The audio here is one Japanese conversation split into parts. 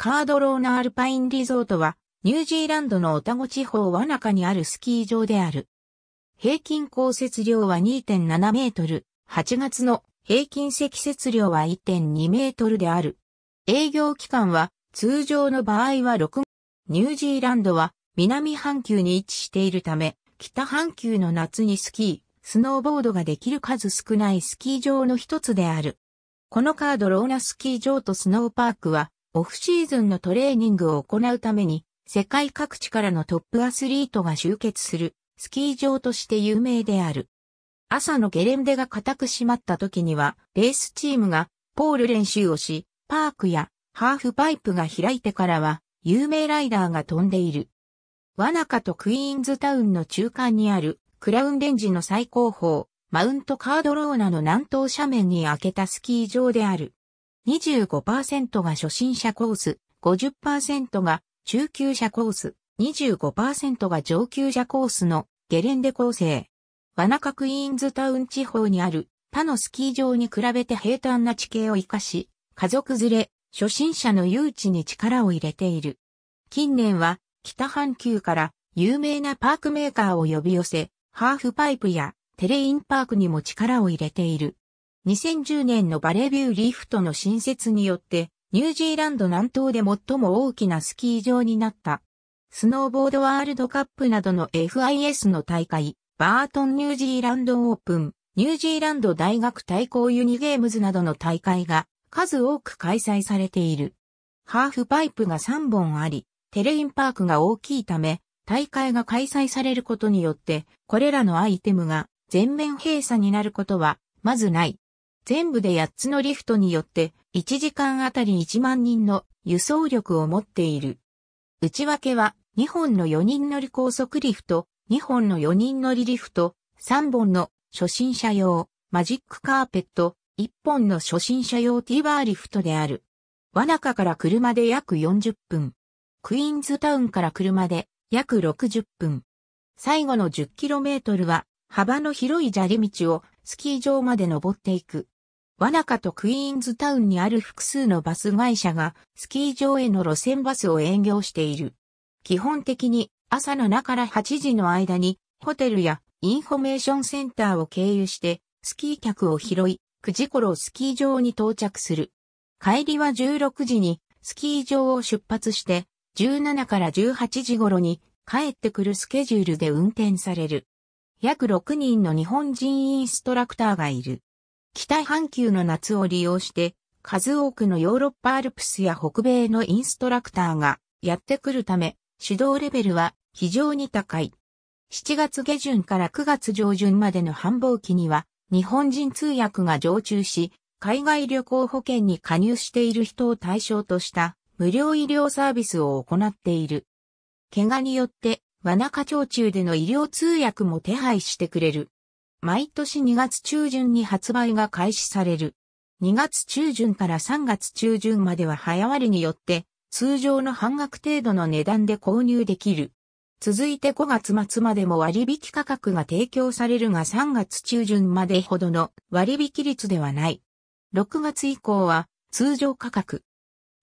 カードローナアルパインリゾートは、ニュージーランドのオタゴ地方ワナカにあるスキー場である。平均降雪量は2.7メートル、8月の平均積雪量は1.2メートルである。営業期間は通常の場合は6、ニュージーランドは南半球に位置しているため、北半球の夏にスキー、スノーボードができる数少ないスキー場の一つである。このカードローナスキー場とスノーパークは、オフシーズンのトレーニングを行うために、世界各地からのトップアスリートが集結する、スキー場として有名である。朝のゲレンデが固く閉まった時には、レースチームがポール練習をし、パークやハーフパイプが開いてからは、有名ライダーが飛んでいる。ワナカとクイーンズタウンの中間にある、クラウンレンジの最高峰、マウントカードローナの南東斜面に開けたスキー場である。25%が初心者コース、50%が中級者コース、25%が上級者コースのゲレンデ構成。ワナカクイーンズタウン地方にある他のスキー場に比べて平坦な地形を活かし、家族連れ、初心者の誘致に力を入れている。近年は北半球から有名なパークメーカーを呼び寄せ、ハーフパイプやテレインパークにも力を入れている。2010年のバレビューリフトの新設によって、ニュージーランド南東で最も大きなスキー場になった。スノーボードワールドカップなどの FIS の大会、バートンニュージーランドオープン、ニュージーランド大学対抗ユニゲームズなどの大会が数多く開催されている。ハーフパイプが3本あり、テレインパークが大きいため、大会が開催されることによって、これらのアイテムが全面閉鎖になることは、まずない。全部で8つのリフトによって1時間あたり1万人の輸送力を持っている。内訳は2本の4人乗り高速リフト、2本の4人乗りリフト、3本の初心者用マジックカーペット、1本の初心者用ティーバーリフトである。和中から車で約40分。クイーンズタウンから車で約60分。最後の 10km は幅の広い砂利道をスキー場まで登っていく。ワナカとクイーンズタウンにある複数のバス会社がスキー場への路線バスを営業している。基本的に朝の7から8時の間にホテルやインフォメーションセンターを経由してスキー客を拾い9時頃スキー場に到着する。帰りは16時にスキー場を出発して17から18時頃に帰ってくるスケジュールで運転される。約6人の日本人インストラクターがいる。北半球の夏を利用して、数多くのヨーロッパアルプスや北米のインストラクターがやってくるため、指導レベルは非常に高い。7月下旬から9月上旬までの繁忙期には、日本人通訳が常駐し、海外旅行保険に加入している人を対象とした無料医療サービスを行っている。怪我によって、和中町中での医療通訳も手配してくれる。毎年2月中旬に発売が開始される。2月中旬から3月中旬までは早割によって、通常の半額程度の値段で購入できる。続いて5月末までも割引価格が提供されるが3月中旬までほどの割引率ではない。6月以降は通常価格。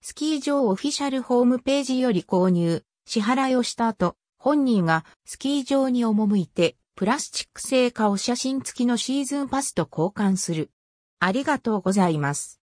スキー場オフィシャルホームページより購入、支払いをした後、本人がスキー場に赴いてプラスチック製化を写真付きのシーズンパスと交換する。ありがとうございます。